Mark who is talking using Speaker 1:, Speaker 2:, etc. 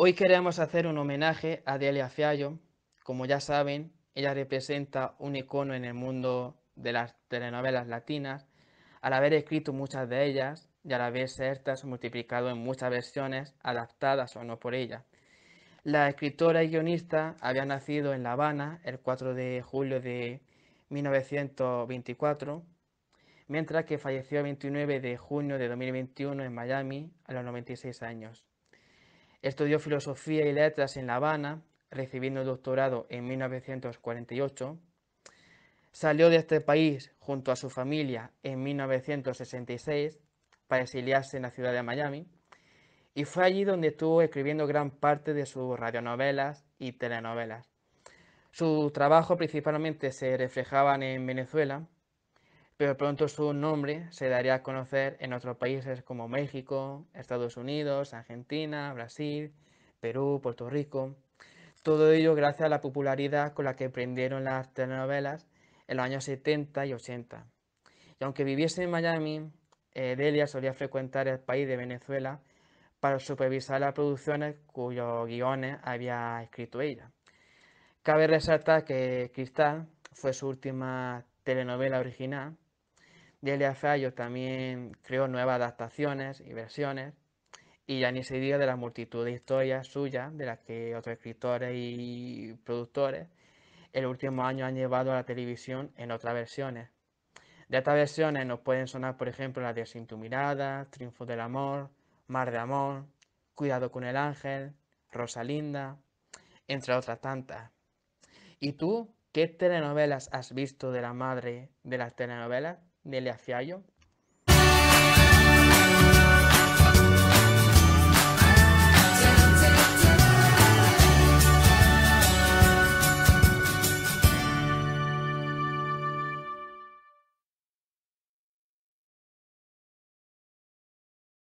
Speaker 1: Hoy queremos hacer un homenaje a Delia Fiallo. Como ya saben, ella representa un icono en el mundo de las telenovelas latinas, al haber escrito muchas de ellas y al haberse estas multiplicado en muchas versiones adaptadas o no por ella. La escritora y guionista había nacido en La Habana el 4 de julio de 1924 mientras que falleció el 29 de junio de 2021 en Miami a los 96 años. Estudió filosofía y letras en La Habana, recibiendo doctorado en 1948. Salió de este país junto a su familia en 1966 para exiliarse en la ciudad de Miami y fue allí donde estuvo escribiendo gran parte de sus radionovelas y telenovelas. Su trabajo principalmente se reflejaban en Venezuela, pero pronto su nombre se daría a conocer en otros países como México, Estados Unidos, Argentina, Brasil, Perú, Puerto Rico. Todo ello gracias a la popularidad con la que prendieron las telenovelas en los años 70 y 80. Y aunque viviese en Miami, eh, Delia solía frecuentar el país de Venezuela para supervisar las producciones cuyos guiones había escrito ella. Cabe resaltar que Cristal fue su última telenovela original Delia Fallos también creó nuevas adaptaciones y versiones, y ya ni se diga de la multitud de historias suyas, de las que otros escritores y productores el último año han llevado a la televisión en otras versiones. De estas versiones nos pueden sonar, por ejemplo, la de Sin tu mirada, Triunfo del amor, Mar de amor, Cuidado con el ángel, Rosalinda, entre otras tantas. ¿Y tú qué telenovelas has visto de la madre de las telenovelas? Nele afiaio.